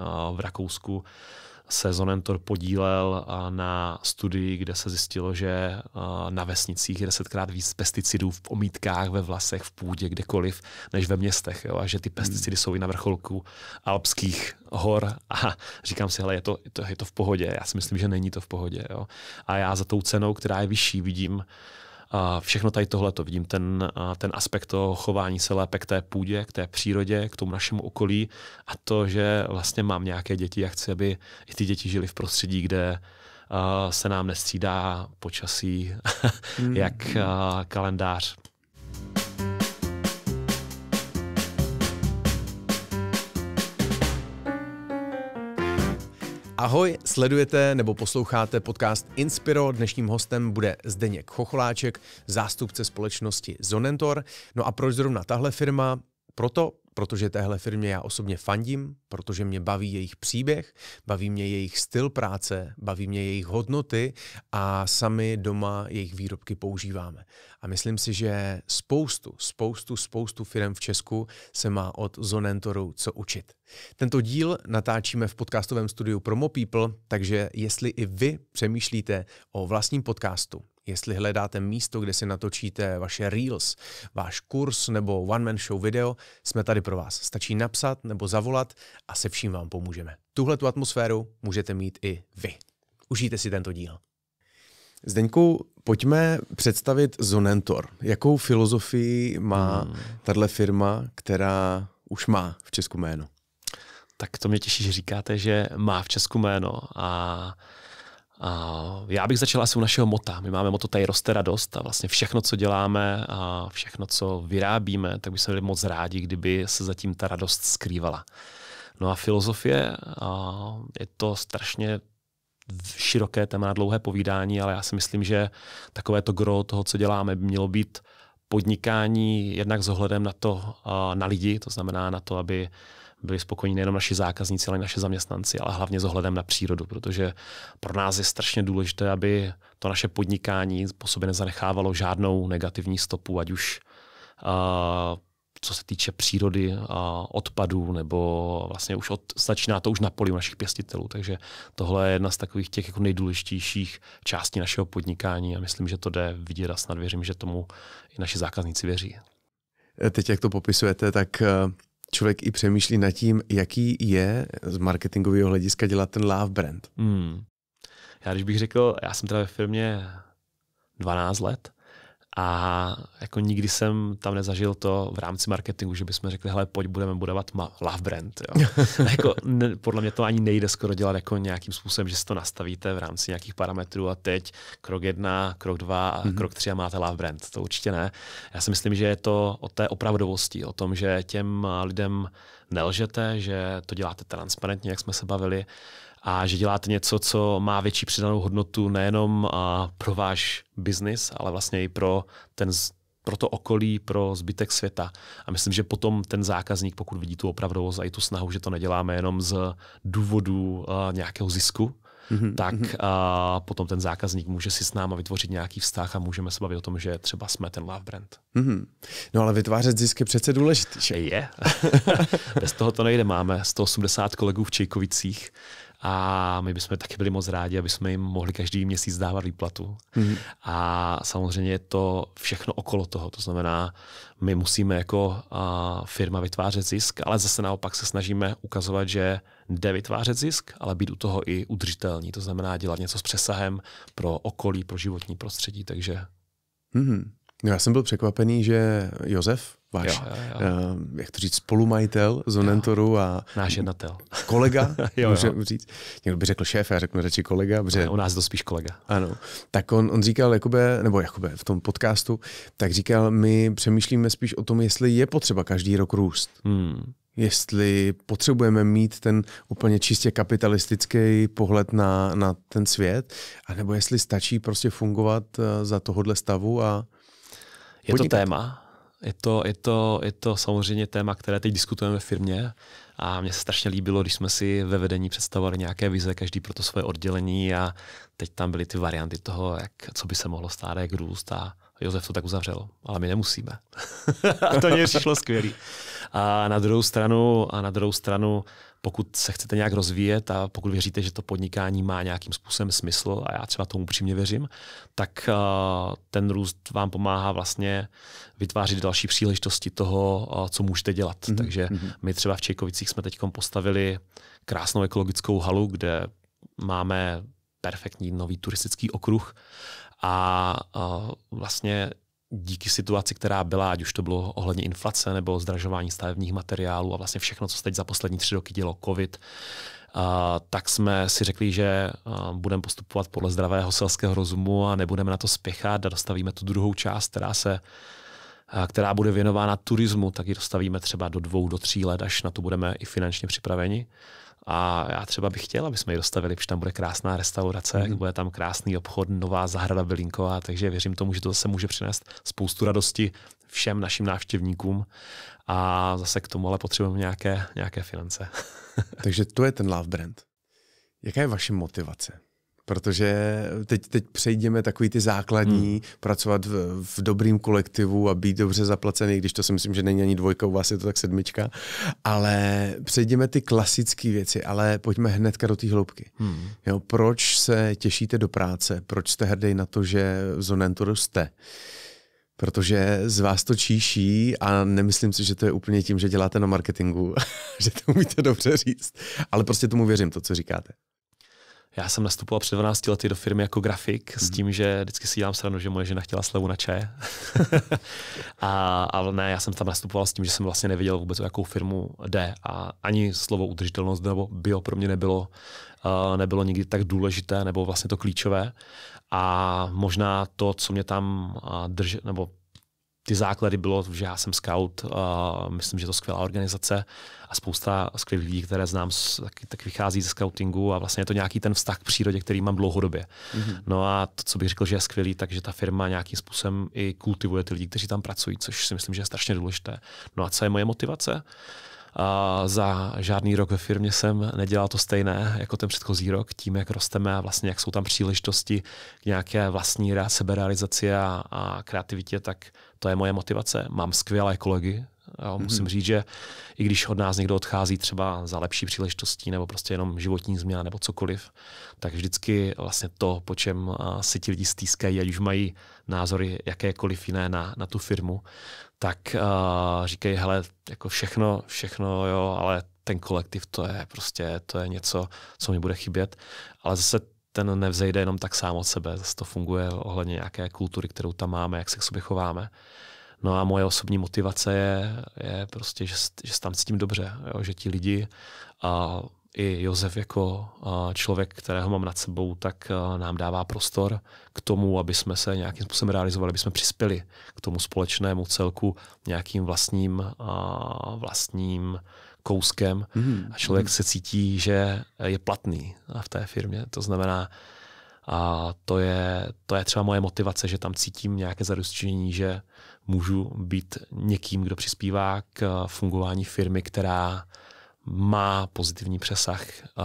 Eh, v Rakousku se Zonentor podílel eh, na studii, kde se zjistilo, že eh, na vesnicích je desetkrát víc pesticidů v omítkách, ve vlasech, v půdě, kdekoliv, než ve městech. Jo? A že ty pesticidy hmm. jsou i na vrcholku alpských hor. A říkám si, hele, je to, je to, je to v pohodě. Já si myslím, že není to v pohodě. Jo? A já za tou cenou, která je vyšší, vidím a všechno tady tohle to vidím, ten, ten aspekt toho chování se lépe k té půdě, k té přírodě, k tomu našemu okolí a to, že vlastně mám nějaké děti a chci, aby i ty děti žili v prostředí, kde se nám nestřídá počasí, mm. jak kalendář Ahoj, sledujete nebo posloucháte podcast Inspiro. Dnešním hostem bude Zdeněk Chocholáček, zástupce společnosti Zonentor. No a proč zrovna tahle firma? Proto, protože téhle firmě já osobně fandím, protože mě baví jejich příběh, baví mě jejich styl práce, baví mě jejich hodnoty a sami doma jejich výrobky používáme. A myslím si, že spoustu, spoustu, spoustu firm v Česku se má od Zonentoru co učit. Tento díl natáčíme v podcastovém studiu Promo People, takže jestli i vy přemýšlíte o vlastním podcastu, Jestli hledáte místo, kde si natočíte vaše reels, váš kurz nebo one-man show video, jsme tady pro vás. Stačí napsat nebo zavolat a se vším vám pomůžeme. Tuhle tu atmosféru můžete mít i vy. Užijte si tento díl. Zdeňku, pojďme představit Zonentor. Jakou filozofii má hmm. tahle firma, která už má v Česku jméno? Tak to mě těší, že říkáte, že má v Česku jméno a a já bych začal asi u našeho mota. My máme moto tady roste radost a vlastně všechno, co děláme a všechno, co vyrábíme, tak bychom byli moc rádi, kdyby se zatím ta radost skrývala. No a filozofie, a je to strašně široké téma na dlouhé povídání, ale já si myslím, že takové to gro toho, co děláme, by mělo být podnikání jednak s ohledem na to, na lidi, to znamená na to, aby byli spokojení nejenom naši zákazníci, ale i naše zaměstnanci, ale hlavně s ohledem na přírodu, protože pro nás je strašně důležité, aby to naše podnikání po sobě nezanechávalo žádnou negativní stopu, ať už uh, co se týče přírody a odpadů, nebo vlastně už od, začíná to už na poli našich pěstitelů. Takže tohle je jedna z takových těch jako nejdůležitějších částí našeho podnikání a myslím, že to jde vidět a snad věřím, že tomu i naši zákazníci věří. Teď, jak to popisujete, tak eh, člověk i přemýšlí nad tím, jaký je z marketingového hlediska dělat ten love brand. Hmm. Já když bych řekl, já jsem teda ve firmě 12 let a jako nikdy jsem tam nezažil to v rámci marketingu, že bychom řekli, hele, pojď, budeme budovat love brand. Jo. jako, ne, podle mě to ani nejde skoro dělat jako nějakým způsobem, že si to nastavíte v rámci nějakých parametrů a teď krok jedna, krok dva a mm-hmm. krok tři a máte love brand. To určitě ne. Já si myslím, že je to o té opravdovosti, o tom, že těm lidem nelžete, že to děláte transparentně, jak jsme se bavili, a že děláte něco, co má větší přidanou hodnotu nejenom pro váš biznis, ale vlastně i pro ten pro to okolí, pro zbytek světa. A myslím, že potom ten zákazník, pokud vidí tu opravdovost a i tu snahu, že to neděláme jenom z důvodu uh, nějakého zisku, mm-hmm. tak uh, potom ten zákazník může si s náma vytvořit nějaký vztah a můžeme se bavit o tom, že třeba jsme ten love brand. Mm-hmm. No ale vytvářet zisk je přece důležitý. Že? Je. Bez toho to nejde. Máme 180 kolegů v Čejkovicích, a my bychom taky byli moc rádi, aby jsme jim mohli každý měsíc dávat výplatu. Mm. A samozřejmě je to všechno okolo toho. To znamená, my musíme jako a, firma vytvářet zisk, ale zase naopak se snažíme ukazovat, že jde vytvářet zisk, ale být u toho i udržitelný. To znamená dělat něco s přesahem pro okolí, pro životní prostředí. Takže. Mm. No já jsem byl překvapený, že Josef, váš, jo, jo, jo. Uh, jak to říct, spolumajitel z Onentoru a... Náš jednatel. Kolega, jo, můžu jo. říct. Někdo by řekl šéf, já řeknu radši kolega. Protože... Ne, u nás to spíš kolega. Ano. Tak on, on říkal, Jakube, nebo Jakube v tom podcastu, tak říkal, my přemýšlíme spíš o tom, jestli je potřeba každý rok růst. Hmm jestli potřebujeme mít ten úplně čistě kapitalistický pohled na, na ten svět, anebo jestli stačí prostě fungovat eh, za tohohle stavu a podnikat. Je to téma, je to, je, to, je to samozřejmě téma, které teď diskutujeme v firmě a mně se strašně líbilo, když jsme si ve vedení představovali nějaké vize, každý pro to svoje oddělení a teď tam byly ty varianty toho, jak, co by se mohlo stát, jak růst a Josef to tak uzavřel, ale my nemusíme. a to mě přišlo skvělý. A na druhou stranu, a na druhou stranu, pokud se chcete nějak rozvíjet a pokud věříte, že to podnikání má nějakým způsobem smysl, a já třeba tomu upřímně věřím, tak eh, ten růst vám pomáhá vlastně vytvářet další příležitosti toho, eh, co můžete dělat. Mm-hmm. Takže mhm. my třeba v Čejkovicích jsme teď postavili krásnou ekologickou halu, kde máme perfektní nový turistický okruh a eh, vlastně díky situaci, která byla, ať už to bylo ohledně inflace nebo zdražování stavebních materiálů a vlastně všechno, co se teď za poslední tři roky dělo, covid, eh, tak jsme si řekli, že eh, budeme postupovat podle zdravého selského rozumu a nebudeme na to spěchat a dostavíme tu druhou část, která se která bude věnována turismu, tak ji dostavíme třeba do dvou, do tří let, až na to budeme i finančně připraveni. A já třeba bych chtěl, aby jsme ji dostavili, protože tam bude krásná restaurace, mm. bude tam krásný obchod, nová zahrada bylinková, takže věřím tomu, že to zase může přinést spoustu radosti všem našim návštěvníkům a zase k tomu ale potřebujeme nějaké, nějaké finance. takže to je ten love brand. Jaká je vaše motivace? protože teď, teď přejdeme takový ty základní, hmm. pracovat v, v dobrým kolektivu a být dobře zaplacený, když to si myslím, že není ani dvojka, u vás je to tak sedmička, ale přejdeme ty klasické věci, ale pojďme hnedka do té hloubky. Hmm. Jo, proč se těšíte do práce? Proč jste hrdý na to, že v Zonentoru jste? Protože z vás to číší a nemyslím si, že to je úplně tím, že děláte na marketingu, že to umíte dobře říct, ale prostě tomu věřím, to, co říkáte. Já jsem nastupoval před 12 lety do firmy jako grafik mm-hmm. s mhm. tím, že vždycky si dělám sranu, že moje žena chtěla slevu na če. a, a ne, já jsem tam nastupoval s tím, že jsem vlastně nevěděl vůbec, o jakou firmu jde. A ani slovo udržitelnost nebo bio pro mě nebylo, uh, nebylo nikdy tak důležité nebo vlastně to klíčové. A možná to, co mě tam eh, drž, nebo ty základy bylo, že já jsem scout, a myslím, že je to skvělá organizace a spousta skvělých lidí, které znám, tak, tak vychází ze scoutingu a vlastně je to nějaký ten vztah k přírodě, který mám dlouhodobě. Mm-hmm. No a to, co bych řekl, že je skvělý, takže ta firma nějakým způsobem i kultivuje ty lidi, kteří tam pracují, což si myslím, že je strašně důležité. No a co je moje motivace? Uh, a za žádný rok ve firmě jsem nedělal to stejné jako ten předchozí rok, tím, jak rosteme a vlastně jak jsou tam příležitosti k nějaké vlastní seberealizaci a, a kreativitě, tak to je moje motivace. Mám skvělé kolegy, Jo, mhm. musím mm-hmm. říct, že i když od nás někdo odchází třeba za lepší příležitostí nebo prostě jenom životní změna nebo cokoliv, tak vždycky vlastně to, po čem si ti lidi stýskají, ať už mají názory jakékoliv jiné na, na tu firmu, tak uh, eh, říkají, hele, jako všechno, všechno, jo, ale ten kolektiv, to je prostě, to je něco, co mi bude chybět. Ale zase ten nevzejde jenom tak sám od sebe. Zase to funguje ohledně nějaké kultury, kterou tam máme, jak se k sobě chováme. No a moje osobní motivace je, je prostě, že, že se tam cítím dobře, jo? že ti lidi a i Josef jako člověk, kterého mám nad sebou, tak nám dává prostor k tomu, aby jsme se nějakým způsobem realizovali, aby jsme přispěli k tomu společnému celku nějakým vlastním, vlastním kouskem mm-hmm. a člověk mm-hmm. se cítí, že je platný v té firmě. To znamená, a to je, to je třeba moje motivace, že tam cítím nějaké zadostinění, že můžu být někým, kdo přispívá k fungování firmy, která má pozitivní přesah uh,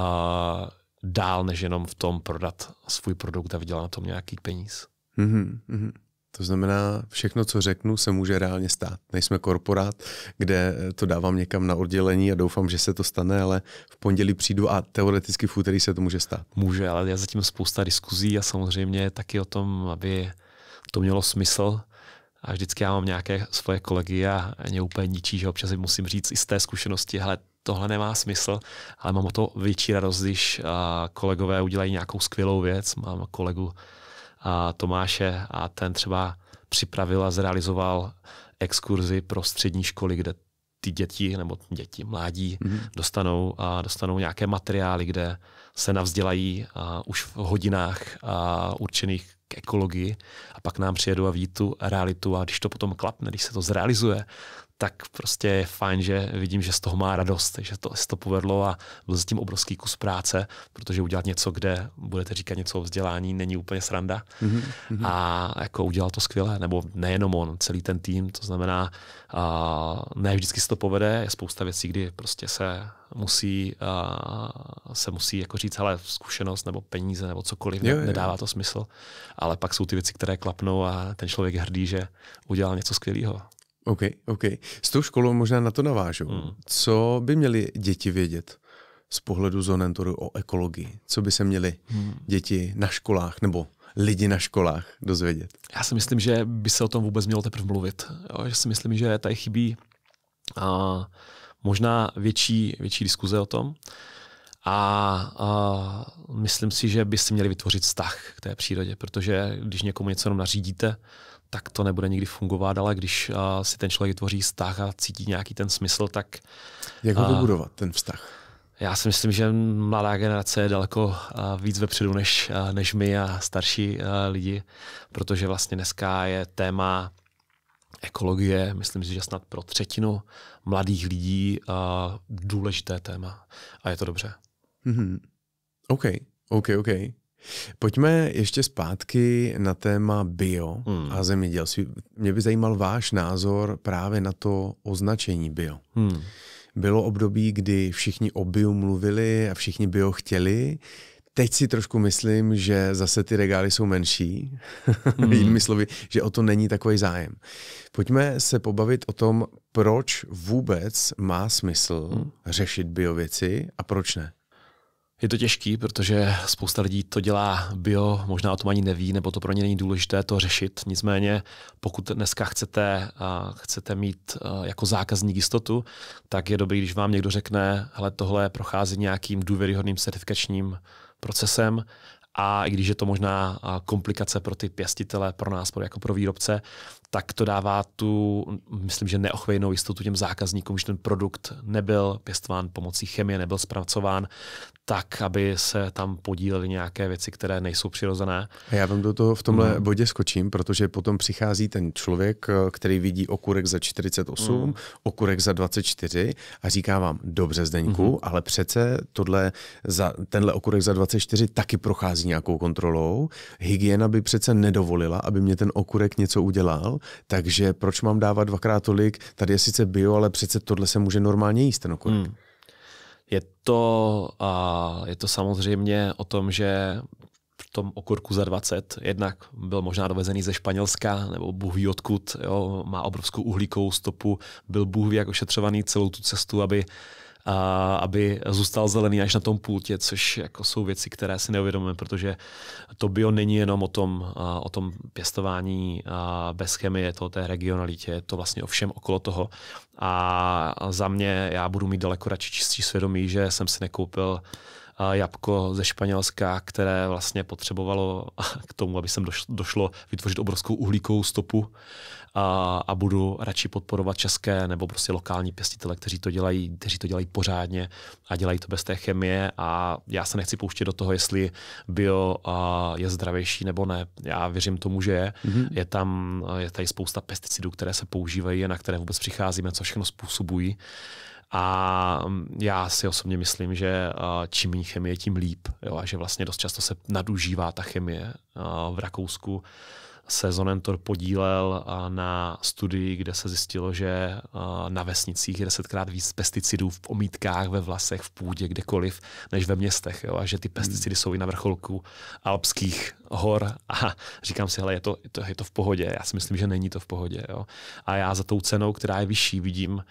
dál, než jenom v tom prodat svůj produkt a vydělat na tom nějaký peníz. Mm-hmm, mm-hmm. To znamená, všechno, co řeknu, se může reálně stát. Nejsme korporát, kde eh, to dávám někam na oddělení a doufám, že se to stane, ale v pondělí přijdu a teoreticky v úterý se to může stát. Může, ale je zatím spousta diskuzí a samozřejmě taky o tom, aby to mělo smysl. A vždycky já mám nějaké svoje kolegy a mě úplně ničí, že občas jim musím říct i z té zkušenosti, hele, tohle nemá smysl, ale mám o to větší radost, když kolegové udělají nějakou skvělou věc. Mám kolegu Tomáše a ten třeba připravil a zrealizoval exkurzi pro střední školy, kde ty děti nebo děti mládí mm-hmm. dostanou, a dostanou nějaké materiály, kde se navzdělají a už v hodinách a určených k ekologii a pak nám přijedou a vidí tu realitu a když to potom klapne, když se to zrealizuje, tak prostě je fajn, že vidím, že z toho má radost, že to, se to povedlo a byl zatím obrovský kus práce, protože udělat něco, kde budete říkat něco o vzdělání, není úplně sranda. Mm-hmm. A jako udělal to skvěle, nebo nejenom on, celý ten tým, to znamená, uh, ne vždycky se to povede, je spousta věcí, kdy prostě se musí, uh, se musí jako říct, ale zkušenost nebo peníze nebo cokoliv, jo, jo. nedává to smysl, ale pak jsou ty věci, které klapnou a ten člověk je hrdý, že udělal něco skvělého. OK, OK. S tou školou možná na to navážu. Hmm. Co by měli děti vědět z pohledu Zonentoru o ekologii? Co by se měli hmm. děti na školách nebo lidi na školách dozvědět? Já si myslím, že by se o tom vůbec mělo teprve mluvit. Jo, já si myslím, že tady chybí a, možná větší, větší diskuze o tom. A, a myslím si, že by si měli vytvořit vztah k té přírodě, protože když někomu něco jenom nařídíte, tak to nebude nikdy fungovat, ale když uh, si ten člověk tvoří vztah a cítí nějaký ten smysl, tak... Jak ho eh, vybudovat, uh, ten vztah? Já si myslím, že mladá generace je daleko uh, víc vepředu než, uh, než my a starší uh, lidi, protože vlastně dneska je téma ekologie, myslím si, že snad pro třetinu mladých lidí uh, důležité téma. A je to dobře. Mm-hmm. OK, OK, OK. Pojďme ještě zpátky na téma bio hmm. a zemědělství. Mě by zajímal váš názor právě na to označení bio. Hmm. Bylo období, kdy všichni o bio mluvili a všichni bio chtěli. Teď si trošku myslím, že zase ty regály jsou menší, Hmm. jinými slovy, že o to není takový zájem. Pojďme se pobavit o tom, proč vůbec má smysl hmm. řešit biověci a proč ne. Je to těžký, protože spousta lidí to dělá bio, možná o tom ani neví, nebo to pro ně není důležité to řešit. Nicméně, pokud dneska chcete, uh, chcete mít uh, jako zákazník jistotu, tak je dobrý, když vám někdo řekne, hele, tohle prochází nějakým důvěryhodným certifikačním procesem a i když je to možná komplikace pro ty pěstitele, pro nás, pro, jako pro výrobce, tak to dává tu, myslím, že neochvějnou jistotu těm zákazníkům, že ten produkt nebyl pěstován pomocí chemie, nebyl zpracován, tak, aby se tam podílely nějaké věci, které nejsou přirozené. Já vám do toho v tomhle mm. bodě skočím, protože potom přichází ten člověk, eh, který vidí okurek za 48, mm. okurek za 24 a říká vám, dobře Zdeňku, mm. ale přece tohle za, tenhle okurek za 24 taky prochází nějakou kontrolou. Hygiena by přece nedovolila, aby mě ten okurek něco udělal, takže proč mám dávat dvakrát tolik? Tady je sice bio, ale přece tohle se může normálně jíst ten okurek. Mm. Je to, uh, je to samozřejmě o tom, že v tom okurku za 20 jednak byl možná dovezený ze Španělska, nebo Bůh ví odkud, jo, má obrovskou uhlíkovou stopu, byl Bůh ví jak ošetřovaný celou tu cestu, aby a aby zůstal zelený až na tom pultě, což jako jsou věci, které si neuvědomujeme, protože to bio není jenom o tom, o tom pěstování bez chemie, to o té regionalitě, to vlastně o všem okolo toho. A za mě já budu mít daleko radši čistší svědomí, že jsem si nekoupil jabko ze Španělska, které vlastně potřebovalo k tomu, aby sem došlo vytvořit obrovskou uhlíkovou stopu a, a budu radši podporovat české nebo prostě lokální pěstitele, kteří to dělají, kteří to dělají pořádně a dělají to bez té chemie a já se nechci pouštět do toho, jestli bio a, je zdravější nebo ne. Já věřím tomu, že je. Mm-hmm. Je tam je tady spousta pesticidů, které se používají a na které vůbec přicházíme, co všechno způsobují. A já si osobně myslím, že čím méně chemie, tím líp. Jo, a že vlastně dost často se nadužívá ta chemie. V Rakousku se Zonentor podílel na studii, kde se zjistilo, že na vesnicích je desetkrát víc pesticidů v omítkách, ve vlasech, v půdě, kdekoliv, než ve městech. Jo? A že ty pesticidy jsou i na vrcholku alpských hor. A říkám si, hele, je to, je to, je to v pohodě. Já si myslím, že není to v pohodě. Jo? A já za tou cenou, která je vyšší, vidím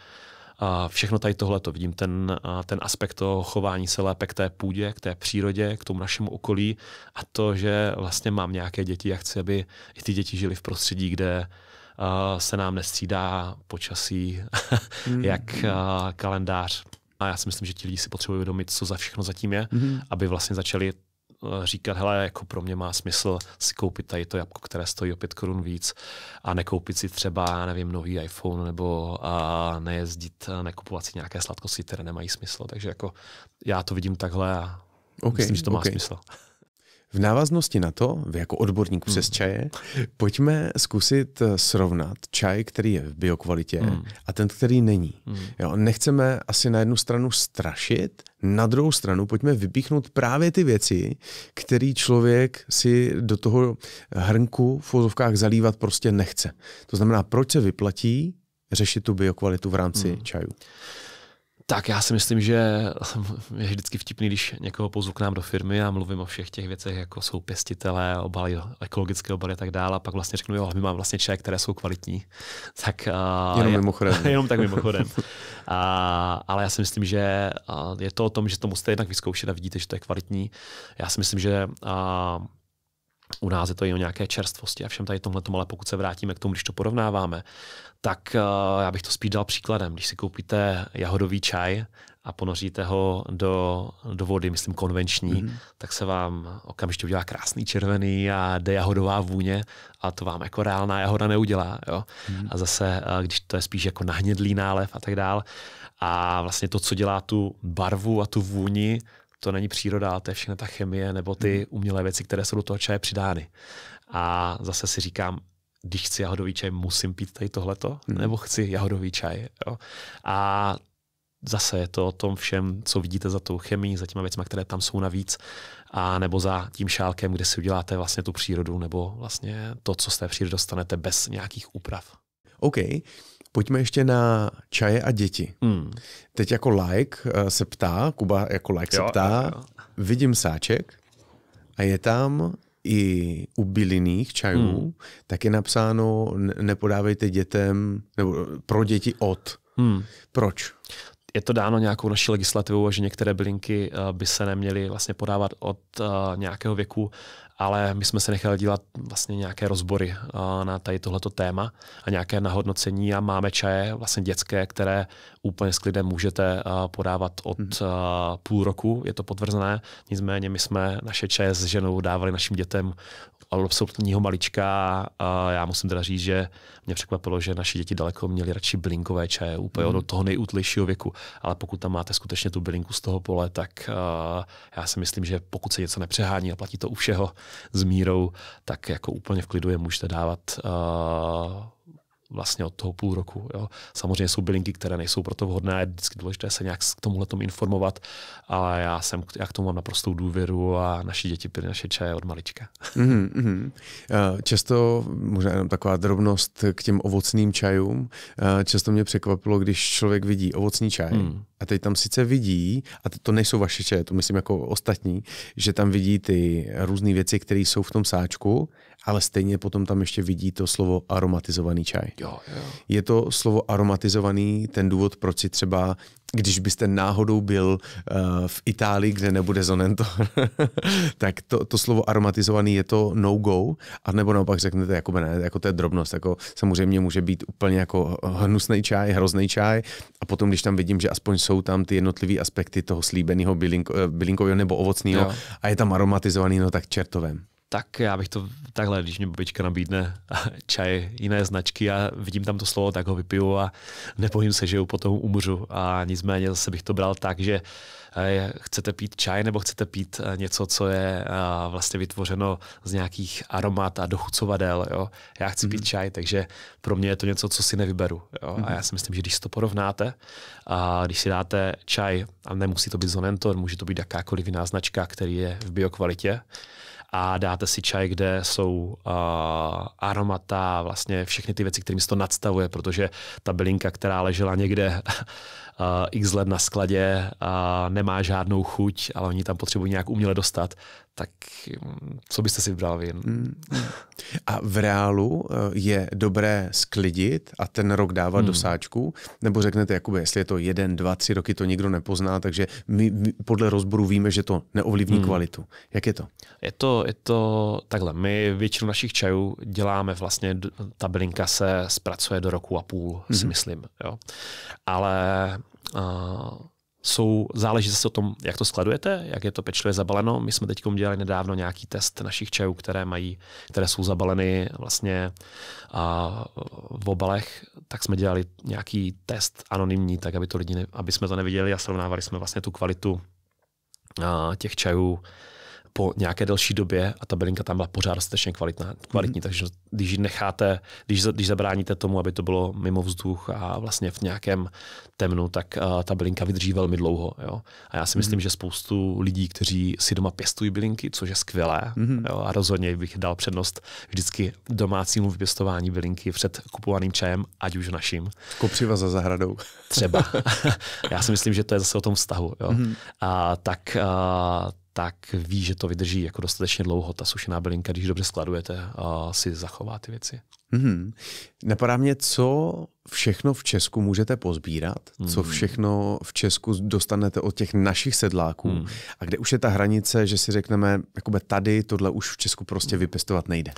a všechno tady tohle to vidím, ten, ten aspekt toho chování se lépe k té půdě, k té přírodě, k tomu našemu okolí a to, že vlastně mám nějaké děti a chci, aby i ty děti žili v prostředí, kde se nám nestřídá počasí, mm. jak kalendář. A já si myslím, že ti lidi si potřebují vědomit, co za všechno zatím je, mm. aby vlastně začali Eh, říkat, hele, jako pro mě má smysl si koupit tady to jabko, které stojí o 5 korun víc a nekoupit si třeba, nevím, nový iPhone nebo a nejezdit, nekupovat si nějaké sladkosti, které nemají smysl. Takže jako já to vidím takhle a okay, myslím, že to má smysl. V návaznosti na to, vy jako odborník přes mm. čaje, pojďme zkusit eh, srovnat čaj, který je v biokvalitě mm. a ten, který není. Mm. Jo, nechceme asi na jednu stranu strašit, na druhou stranu pojďme vypíchnout právě ty věci, který člověk si do toho hrnku v fozovkách zalívat prostě nechce. To znamená, proč se vyplatí řešit tu biokvalitu v rámci mm. čaju? Tak já si myslím, že je vždycky vtipný, když někoho pozvu k nám do firmy a mluvím o všech těch věcech, jako jsou pěstitelé, obaly, ekologické obaly a tak dále. A pak vlastně řeknu, jo, my máme vlastně čaje, které jsou kvalitní. Tak, jenom je, mimochodem. jenom tak mimochodem. a, ale já si myslím, že je to o tom, že to musíte jednak vyzkoušet a vidíte, že to je kvalitní. Já si myslím, že uh, u nás je to i o nějaké čerstvosti a všem tady tomhle, ale pokud se vrátíme k tomu, když to porovnáváme, tak eh, já bych to spíš dal příkladem. Když si koupíte jahodový čaj a ponoříte ho do, do vody, myslím konvenční, mm-hmm. tak se vám okamžitě udělá krásný červený a jde jahodová vůně a to vám jako reálná jahoda neudělá. Jo? Mm-hmm. A zase, eh, když to je spíš jako nahnědlý nálev a tak dál. A vlastně to, co dělá tu barvu a tu vůni, to není příroda, to je všechno ta chemie nebo ty mhm. umělé věci, které jsou do toho čaje přidány. A zase si říkám, když chci jahodový čaj, musím pít tady tohleto, mhm. nebo chci jahodový čaj. Jo? A zase je to o tom všem, co vidíte za tou chemii, za těma věcma, které tam jsou navíc, a nebo za tím šálkem, kde si uděláte vlastně tu přírodu, nebo vlastně to, co z té přírody dostanete bez nějakých úprav. OK. Pojďme ještě na čaje a děti. Hmm. Teď jako like eh, se ptá, Kuba jako like jo, se ptá, jo, jo. vidím sáček a je tam i u byliných čajů, hmm. tak je napsáno nepodávejte dětem, nebo pro děti od. Hmm. Proč? je to dáno nějakou naší legislativou že některé bylinky eh, by se neměly vlastně podávat od eh, nějakého věku, ale my jsme se nechali dělat vlastně nějaké rozbory eh, na tady tohleto téma a nějaké nahodnocení a máme čaje vlastně dětské, které úplně s klidem můžete podávat od mhm. půl roku, je to potvrzené, nicméně my jsme naše čaje s ženou dávali našim dětem absolutního malička a já musím teda říct, že mě překvapilo, že naši děti daleko měli radši bylinkové čaje, úplně mm. do toho nejútlejšího věku. Ale pokud tam máte skutečně tu bylinku z toho pole, tak uh, já si myslím, že pokud se něco nepřehání a platí to u všeho s mírou, tak jako úplně v klidu je můžete dávat uh, vlastně od toho půl roku. Jo. Samozřejmě jsou bylinky, které nejsou proto vhodné, je vždycky důležité se nějak k tomuhle tomu informovat, ale já, jsem, já k tomu mám naprostou důvěru a naši děti pili naše čaje od malička. Mm-hmm. Často, možná jenom taková drobnost k těm ovocným čajům, eh, často mě překvapilo, když člověk vidí ovocný čaj mm. a teď tam sice vidí, a to nejsou vaše čaje, to myslím jako ostatní, že tam vidí ty různé věci, které jsou v tom sáčku, ale stejně potom tam ještě vidí to slovo aromatizovaný čaj. Jo, jo. Je to slovo aromatizovaný ten důvod, proč si třeba, když byste náhodou byl uh, v Itálii, kde nebude Zonento, tak to, to slovo aromatizovaný je to no-go, a nebo naopak řeknete, jako ne, jako to je drobnost, jako samozřejmě může být úplně jako hnusný čaj, hrozný čaj a potom, když tam vidím, že aspoň jsou tam ty jednotlivé aspekty toho slíbeného bylinko, eh, bylinkového nebo ovocného a je tam aromatizovaný, no tak čertovem tak já bych to takhle, když mě babička nabídne čaj jiné značky a vidím tam to slovo, tak ho vypiju a nebojím se, že ho potom umřu. A nicméně zase bych to bral tak, že eh, chcete pít čaj nebo chcete pít eh, něco, co je eh, vlastně vytvořeno z nějakých aromat a dochucovadel. Jo? Já chci mm-hmm. pít mhm. čaj, takže pro mě je to něco, co si nevyberu. Jo? Mm-hmm. A já mhm. si myslím, že když to porovnáte, a když si dáte čaj, a nemusí to být Zonentor, může to být jakákoliv jiná značka, který je v biokvalitě, a dáte si čaj, kde jsou uh, aromata, vlastně všechny ty věci, kterými se to nadstavuje, protože ta bylinka, která ležela někde uh, x let na skladě, uh, nemá žádnou chuť, ale oni tam potřebují nějak uměle dostat, tak mm, co byste si vybral jen? Mm, mm. A v reálu eh, je dobré sklidit a ten rok dávat hmm. do sáčku? Nebo řeknete, Jakube, jestli je to jeden, dva, tři roky, to nikdo nepozná, takže my podle rozboru víme, že to neovlivní hmm. kvalitu. Jak je to? Je to, je to takhle. My většinu našich čajů děláme vlastně, ta bylinka se zpracuje do roku a půl, hmm. si mhm. myslím. Jo? Ale uh, jsou, záleží zase o tom, jak to skladujete, jak je to pečlivě zabaleno. My jsme teď dělali nedávno nějaký test našich čajů, které mají, které jsou zabaleny vlastně a, v obalech, tak jsme dělali nějaký test anonymní, tak aby to lidi, ne, aby jsme to neviděli a srovnávali jsme vlastně tu kvalitu a, těch čajů po nějaké delší době a ta bylinka tam byla pořád dostatečně kvalitná, kvalitní, mm-hmm. takže když necháte, když, když zabráníte tomu, aby to bylo mimo vzduch a vlastně v nějakém temnu, tak uh, ta bylinka vydrží velmi dlouho. Jo? A já si myslím, mm-hmm. že spoustu lidí, kteří si doma pěstují bylinky, což je skvělé, mm-hmm. jo? a rozhodně bych dal přednost vždycky domácímu vypěstování bylinky před kupovaným čajem, ať už naším. Kopřiva za zahradou. Třeba. já si myslím, že to je zase o tom vztahu. Jo? Mm-hmm. A, tak uh, tak ví, že to vydrží jako dostatečně dlouho. Ta sušená bylinka, když dobře skladujete, si zachová ty věci hmm Napadá mě, co všechno v Česku můžete pozbírat, hmm. co mm. všechno v Česku dostanete od těch našich sedláků hmm. a kde už je ta hranice, že si řekneme, jakoby tady tohle už v Česku prostě mm. vypěstovat nejde.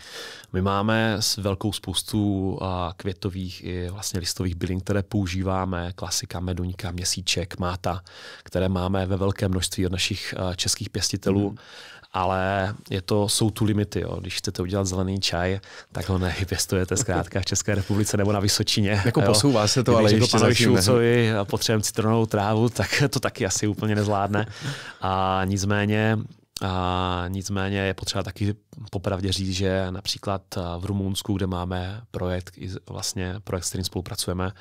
My máme s velkou spoustu květových i vlastně listových bylin, které používáme, klasika meduňka, měsíček, máta, které máme ve velkém množství od našich českých pěstitelů. Hmm ale je to, jsou tu limity. Jo. Když chcete udělat zelený čaj, tak ho nevypěstujete zkrátka v České republice nebo na Vysočině. Jako jo. posouvá se to, ale ještě za a potřebujeme citronovou trávu, tak to taky asi úplně nezvládne. A nicméně a nicméně je potřeba taky popravdě říct, že například v Rumunsku, kde máme projekt, vlastně projekt, s kterým spolupracujeme,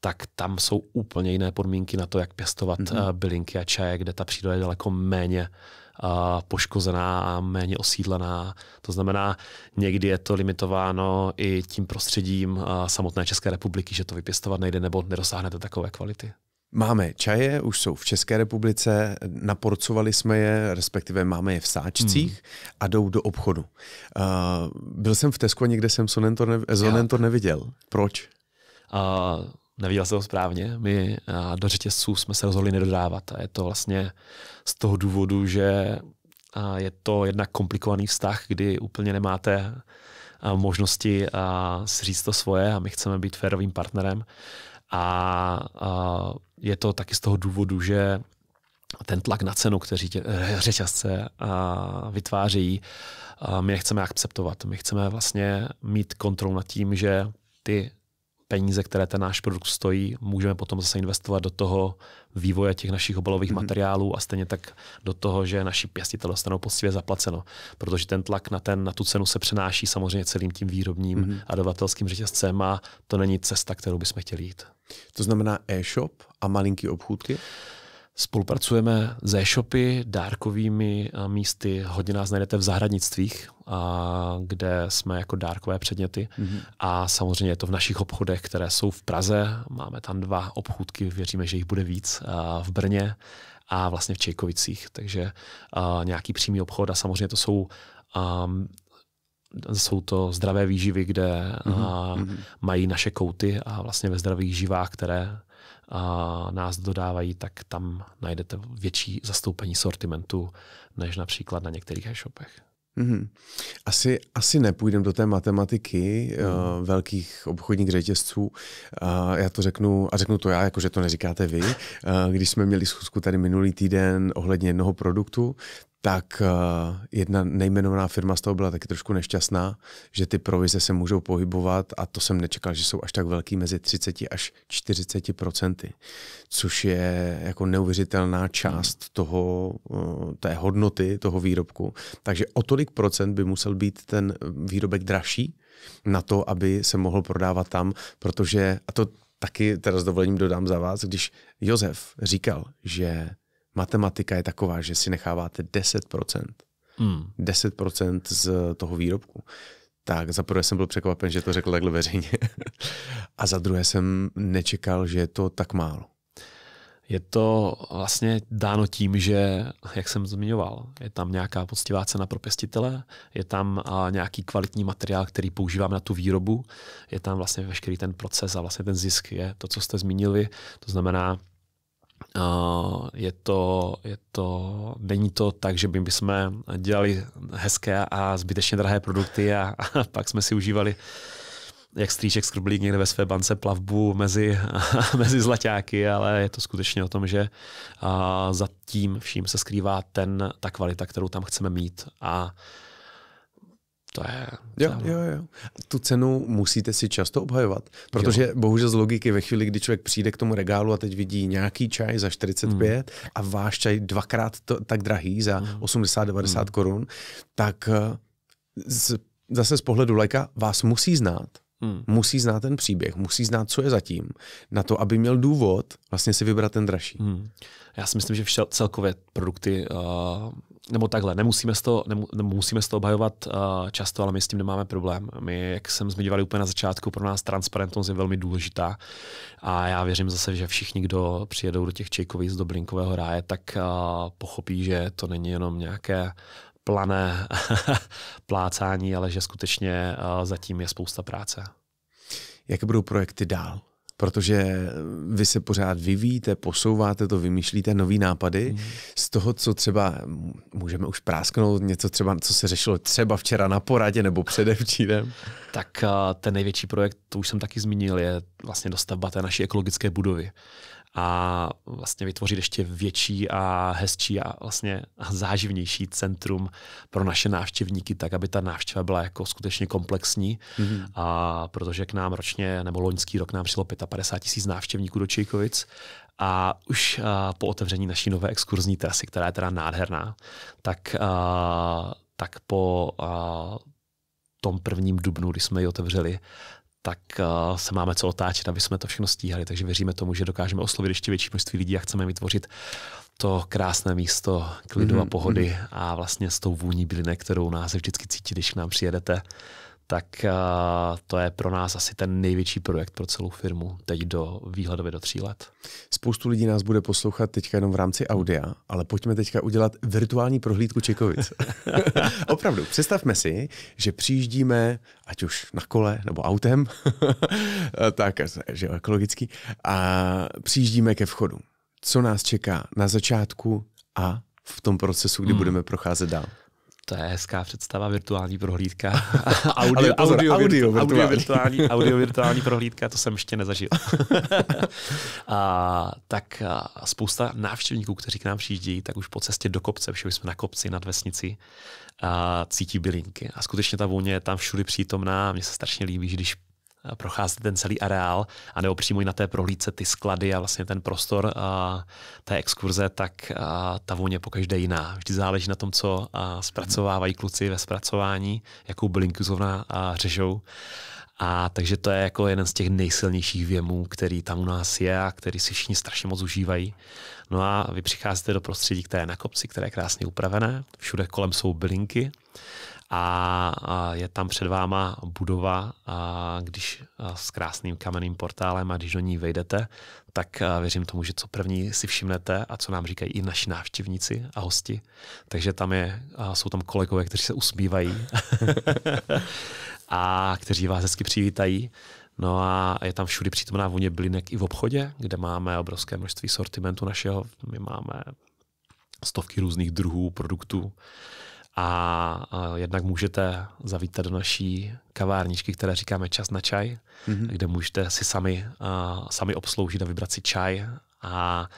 tak tam jsou úplně jiné podmínky na to, jak pěstovat mm-hmm. bylinky a čaje, kde ta příroda je daleko méně poškozená a méně osídlená. To znamená, někdy je to limitováno i tím prostředím samotné České republiky, že to vypěstovat nejde nebo nedosáhnete takové kvality. Máme čaje, už jsou v České republice, naporcovali jsme je, respektive máme je v sáčcích hmm. a jdou do obchodu. Uh, byl jsem v Tesku a nikde jsem Sonentor, ne- Sonentor neviděl. Proč? Uh, Nevíla jsem to správně. My do řetězců jsme se rozhodli nedodávat. A je to vlastně z toho důvodu, že je to jednak komplikovaný vztah, kdy úplně nemáte možnosti si říct to svoje a my chceme být férovým partnerem. A je to taky z toho důvodu, že ten tlak na cenu, kteří tě, eh, řetězce vytvářejí, my nechceme akceptovat. My chceme vlastně mít kontrolu nad tím, že ty peníze, které ten náš produkt stojí, můžeme potom zase investovat do toho vývoje těch našich obalových mm-hmm. materiálů a stejně tak do toho, že naši pěstitelé dostanou poctivě zaplaceno, protože ten tlak na, ten, na tu cenu se přenáší samozřejmě celým tím výrobním mm-hmm. a dodavatelským řetězcem a to není cesta, kterou bychom chtěli jít. To znamená e-shop a malinký obchůdky? Spolupracujeme s e-shopy, dárkovými místy. Hodně nás najdete v zahradnictvích, a kde jsme jako dárkové předměty. Mm-hmm. A samozřejmě je to v našich obchodech, které jsou v Praze. Máme tam dva obchůdky, věříme, že jich bude víc v Brně a vlastně v Čejkovicích. Takže nějaký přímý obchod a samozřejmě to jsou um, jsou to zdravé výživy, kde mm-hmm. a, mhm, mhm. mají naše kouty a vlastně ve zdravých živách, které nás dodávají, tak tam najdete větší zastoupení sortimentu než například na některých e-shopech. Mm-hmm. Asi, asi nepůjdeme do té matematiky mm. uh, velkých obchodních řetězců. Uh, já to řeknu, a řeknu to já, jakože to neříkáte vy. Uh, když jsme měli schůzku tady minulý týden ohledně jednoho produktu, tak eh, jedna nejmenovaná firma z toho byla taky trošku nešťastná, že ty provize se můžou pohybovat a to jsem nečekal, že jsou až tak velký mezi 30 až 40 procenty, což je jako neuvěřitelná část toho, eh, té hodnoty toho výrobku. Takže o tolik procent by musel být ten výrobek dražší na to, aby se mohl prodávat tam, protože, a to taky teda s dovolením dodám za vás, když Josef říkal, že matematika je taková, že si necháváte 10%. Hmm. 10% z toho výrobku. Tak za prvé jsem byl překvapen, že to řekl takhle veřejně. a za druhé jsem nečekal, že je to tak málo. Je to vlastně dáno tím, že, jak jsem zmiňoval, je tam nějaká poctivá cena pro pěstitele, je tam nějaký kvalitní materiál, který používám na tu výrobu, je tam vlastně veškerý ten proces a vlastně ten zisk je to, co jste zmínili. To znamená, Eh, je to, je to, není to tak, že by jsme dělali hezké a zbytečně drahé produkty a, a pak jsme si užívali jak strýček skrblík někde ve své bance plavbu mezi, mezi zlaťáky, ale je to skutečně o tom, že eh, za tím vším se skrývá ten, ta kvalita, kterou tam chceme mít a to je... Jo, jo, jo. Tu cenu musíte si často obhajovat, protože jo. bohužel z logiky ve chvíli, kdy člověk přijde k tomu regálu a teď vidí nějaký čaj za 45 mm. a váš čaj dvakrát to, tak drahý za mm. 80-90 mm. korun, tak eh, z, zase z pohledu lajka vás musí znát Hmm. Musí znát ten příběh, musí znát, co je zatím, na to, aby měl důvod vlastně si vybrat ten dražší. Hmm. Já si myslím, že všel, celkově produkty, uh, nebo takhle, nemusíme z toho, nemu, nemusíme z toho obhajovat uh, často, ale my s tím nemáme problém. My, jak jsem zmiňovali úplně na začátku, pro nás transparentnost je velmi důležitá a já věřím zase, že všichni, kdo přijedou do těch čejkových z Doblinkového ráje, tak uh, pochopí, že to není jenom nějaké plané plácání, ale že skutečně eh, zatím je spousta práce. Jak budou projekty dál? protože eh, vy se pořád vyvíjíte, posouváte to, vymýšlíte nový nápady. Mm. Z toho, co třeba můžeme už prásknout, něco třeba, co se řešilo třeba včera na poradě nebo předevčírem tak ten největší projekt, to už jsem taky zmínil, je vlastně dostavba té naší ekologické budovy a vlastně vytvořit ještě větší a hezčí a vlastně záživnější centrum pro naše návštěvníky, tak aby ta návštěva byla jako skutečně komplexní, mm-hmm. a protože k nám ročně, nebo loňský rok nám přišlo 55 tisíc návštěvníků do Čejkovic a už a, po otevření naší nové exkurzní trasy, která je teda nádherná, tak, a, tak po a, tom prvním dubnu, kdy jsme ji otevřeli, tak uh, se máme co otáčet, aby jsme to všechno stíhali. Takže věříme tomu, že dokážeme oslovit ještě větší množství lidí a chceme vytvořit to krásné místo klidu mm-hmm. a mhm, pohody mhm. a vlastně s tou vůní bylinek, kterou nás vždycky cítí, když k nám přijedete, tak eh, to je pro nás asi ten největší projekt pro celou firmu teď do výhledově do tří let. Spoustu lidí nás bude poslouchat teďka jenom v rámci audia, ale pojďme teďka udělat virtuální prohlídku Čekovic. Opravdu, představme si, že přijíždíme, ať už na kole nebo autem, tak, že ekologický, a přijíždíme ke vchodu. Co nás čeká na začátku a v tom procesu, kdy hmm. budeme procházet dál? to je hezká představa, virtuální prohlídka. audio, Ale pozor, audio, audio, virtuální. audio, virtuální, audio virtuální prohlídka, to jsem ještě nezažil. a, tak a spousta návštěvníků, kteří k nám přijíždí, tak už po cestě do kopce, protože jsme na kopci, nad vesnici, a cítí bylinky. A skutečně ta vůně je tam všude přítomná. Mně se strašně líbí, že když procházíte ten celý areál, anebo přímo i na té prohlídce ty sklady a vlastně ten prostor a té exkurze, tak a ta vůně pokaždé jiná. Vždy záleží na tom, co a zpracovávají kluci ve zpracování, jakou bylinku zrovna a řežou. A takže to je jako jeden z těch nejsilnějších věmů, který tam u nás je a který si všichni strašně moc užívají. No a vy přicházíte do prostředí, které je na kopci, které je krásně upravené, všude kolem jsou bylinky a je tam před váma budova, když s krásným kamenným portálem a když do ní vejdete, tak věřím tomu, že co první si všimnete a co nám říkají i naši návštěvníci a hosti. Takže tam je, jsou tam kolegové, kteří se usmívají a kteří vás hezky přivítají. No a je tam všudy přítomná vůně blinek i v obchodě, kde máme obrovské množství sortimentu našeho. My máme stovky různých druhů produktů a jednak můžete zavítat do naší kavárničky, které říkáme Čas na čaj, mm-hmm. kde můžete si sami, sami obsloužit a vybrat si čaj a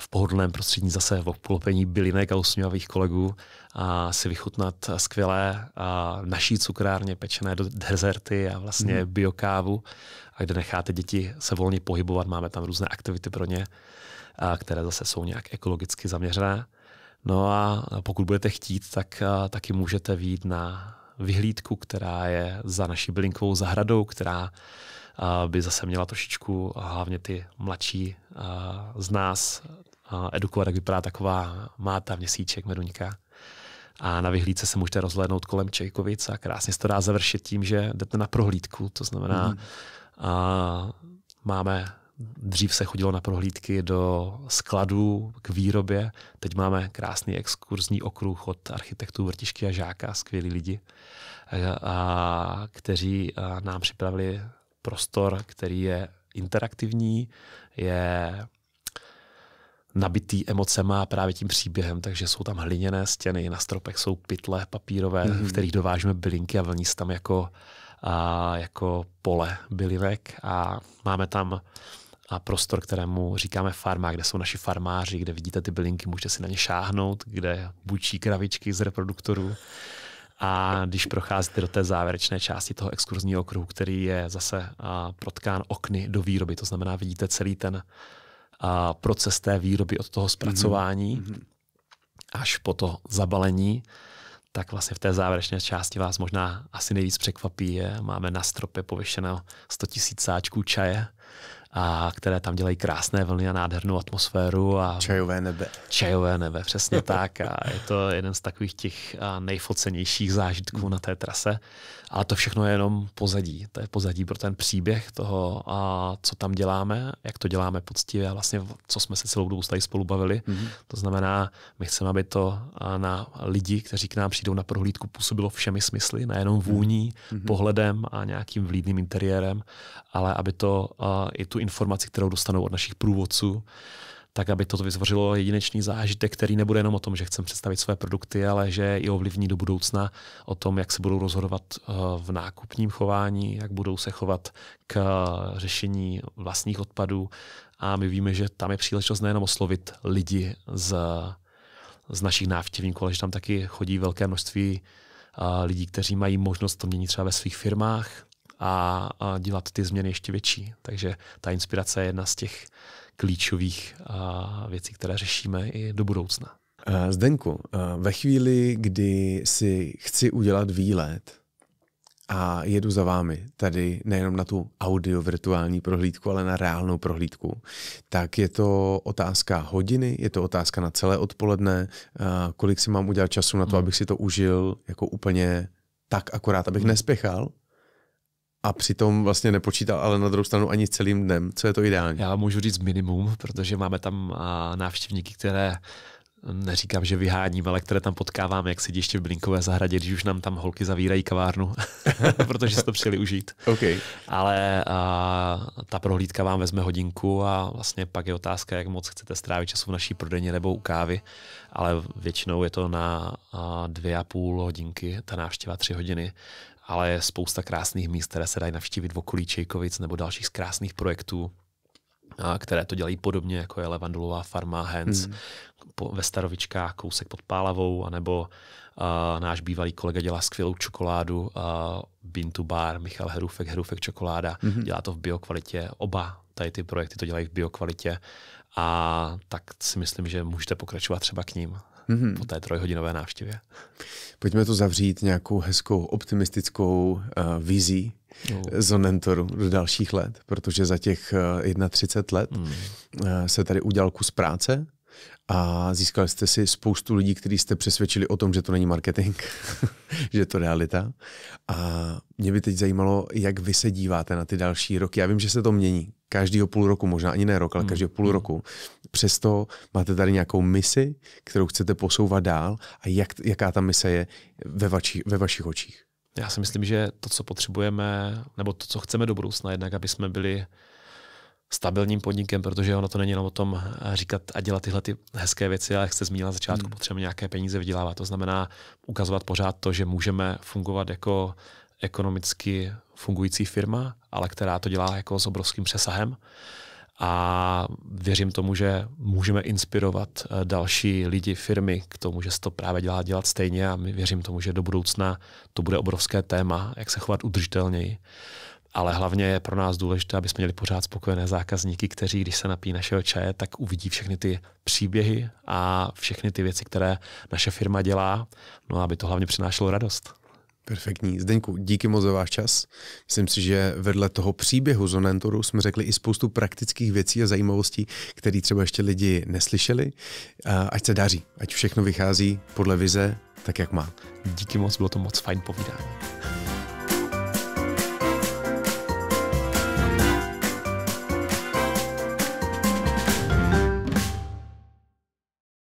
v pohodlném prostředí zase v obklopení bylinek a usměvavých kolegů a si vychutnat skvělé a naší cukrárně pečené do dezerty a vlastně mm. biokávu, a kde necháte děti se volně pohybovat. Máme tam různé aktivity pro ně, a které zase jsou nějak ekologicky zaměřené. No a pokud budete chtít, tak taky můžete výjít na vyhlídku, která je za naší bylinkovou zahradou, která by zase měla trošičku hlavně ty mladší z nás edukovat, jak vypadá taková máta měsíček meduňka. A na vyhlídce se můžete rozhlédnout kolem Čejkovic a krásně se to dá završit tím, že jdete na prohlídku, to znamená, mm-hmm. a máme Dřív se chodilo na prohlídky do skladů k výrobě. Teď máme krásný exkurzní okruh od architektů Vrtišky a Žáka, skvělí lidi, a, kteří nám připravili prostor, který je interaktivní, je nabitý emocema a právě tím příběhem, takže jsou tam hliněné stěny, na stropech jsou pytle papírové, mm-hmm. v kterých dovážíme bylinky a vlní se tam jako, a, jako pole bylinek a máme tam a prostor, kterému říkáme farma, kde jsou naši farmáři, kde vidíte ty bylinky, můžete si na ně šáhnout, kde bučí kravičky z reproduktorů. A když procházíte do té závěrečné části toho exkurzního okruhu, který je zase protkán okny do výroby, to znamená, vidíte celý ten proces té výroby od toho mhm. zpracování mm-hmm. až po to zabalení, tak vlastně v té závěrečné části vás možná asi nejvíc překvapí. Je, máme na stropě pověšeno 100 000 sáčků čaje a které tam dělají krásné vlny a nádhernou atmosféru. A čajové nebe. Čajové nebe, přesně tak. A je to jeden z takových těch nejfocenějších zážitků na té trase. Ale to všechno je jenom pozadí. To je pozadí pro ten příběh toho, a co tam děláme, jak to děláme poctivě a vlastně, co jsme se celou dobu tady spolu bavili. Mm-hmm. To znamená, my chceme, aby to na lidi, kteří k nám přijdou na prohlídku, působilo všemi smysly, nejenom vůní, mm-hmm. pohledem a nějakým vlídným interiérem, ale aby to i tu informaci, kterou dostanou od našich průvodců, tak aby toto vytvořilo jedinečný zážitek, který nebude jenom o tom, že chceme představit své produkty, ale že i ovlivní do budoucna o tom, jak se budou rozhodovat eh, v nákupním chování, jak budou se chovat k eh, řešení vlastních odpadů. A my víme, že tam je příležitost nejenom oslovit lidi z, z našich návštěvníků, ale že tam taky chodí velké množství eh, lidí, kteří mají možnost to měnit třeba ve svých firmách, a, a dělat ty změny ještě větší. Takže ta inspirace je jedna z těch klíčových a, věcí, které řešíme i do budoucna. Eh, Zdenku, eh, ve chvíli, kdy si chci udělat výlet a jedu za vámi, tady nejenom na tu audio virtuální prohlídku, ale na reálnou prohlídku, tak je to otázka hodiny, je to otázka na celé odpoledne, eh, kolik si mám udělat času na to, mhm. abych si to užil jako úplně tak akorát, abych mhm. nespěchal, a přitom vlastně nepočítal, ale na druhou stranu ani celým dnem. Co je to ideální? Já můžu říct minimum, protože máme tam návštěvníky, které hm, neříkám, že vyháním, ale které tam potkáváme, jak sedí ještě v Blinkové zahradě, když už nám tam holky zavírají kavárnu, protože si to přijeli užít. Okay. Ale a, ta prohlídka vám vezme hodinku a vlastně pak je otázka, jak moc chcete strávit času v naší prodejně nebo u kávy, ale většinou je to na a, dvě a půl hodinky, ta návštěva tři hodiny ale je spousta krásných míst, které se dají navštívit v okolí Čejkovic nebo dalších z krásných projektů, a které to dělají podobně, jako je Levandulová farma Hens hmm. ve Starovičkách, kousek pod Pálavou, anebo a, náš bývalý kolega dělá skvělou čokoládu, a, Bintu Bar, Michal Herufek, Herufek čokoláda, hmm. dělá to v biokvalitě, oba tady ty projekty to dělají v biokvalitě a tak si myslím, že můžete pokračovat třeba k ním mm-hmm. po té trojhodinové návštěvě. Pojďme to zavřít nějakou hezkou optimistickou uh, vizí no. Zonentoru do dalších let, protože za těch uh, eh, 31 let mm. uh, se tady udělal kus práce a získali jste si spoustu lidí, kteří jste přesvědčili o tom, že to není marketing, že je to realita. A mě by teď zajímalo, jak vy se díváte na ty další roky. Já vím, že se to mění každého půl roku, možná ani ne rok, ale hmm. každého půl hmm. roku. Přesto máte tady nějakou misi, kterou chcete posouvat dál a jak, jaká ta mise je ve, vači, ve vašich očích? Já si myslím, že to, co potřebujeme, nebo to, co chceme do budoucna, jednak, aby jsme byli stabilním podnikem, protože ono to není jenom o tom eh, říkat a dělat tyhle ty hezké věci, ale jak jste zmínila na začátku, hmm. potřebujeme nějaké peníze vydělávat. To znamená ukazovat pořád to, že můžeme fungovat jako ekonomicky fungující firma, ale která to dělá jako s obrovským přesahem. A věřím tomu, že můžeme inspirovat eh, další lidi, firmy k tomu, že se to právě dělá dělat stejně a my věřím tomu, že do budoucna to bude obrovské téma, jak se chovat udržitelněji. Ale hlavně je pro nás důležité, aby jsme měli pořád spokojené zákazníky, kteří, když se napí našeho čaje, tak uvidí všechny ty příběhy a všechny ty věci, které naše firma dělá, no aby to hlavně přinášelo radost. Perfektní. Zdeňku, díky moc za váš čas. Myslím si, že vedle toho příběhu zonentoru jsme řekli i spoustu praktických věcí a zajímavostí, které třeba ještě lidi neslyšeli. Ať se daří, ať všechno vychází podle vize, tak jak má. Díky moc, bylo to moc fajn povídání.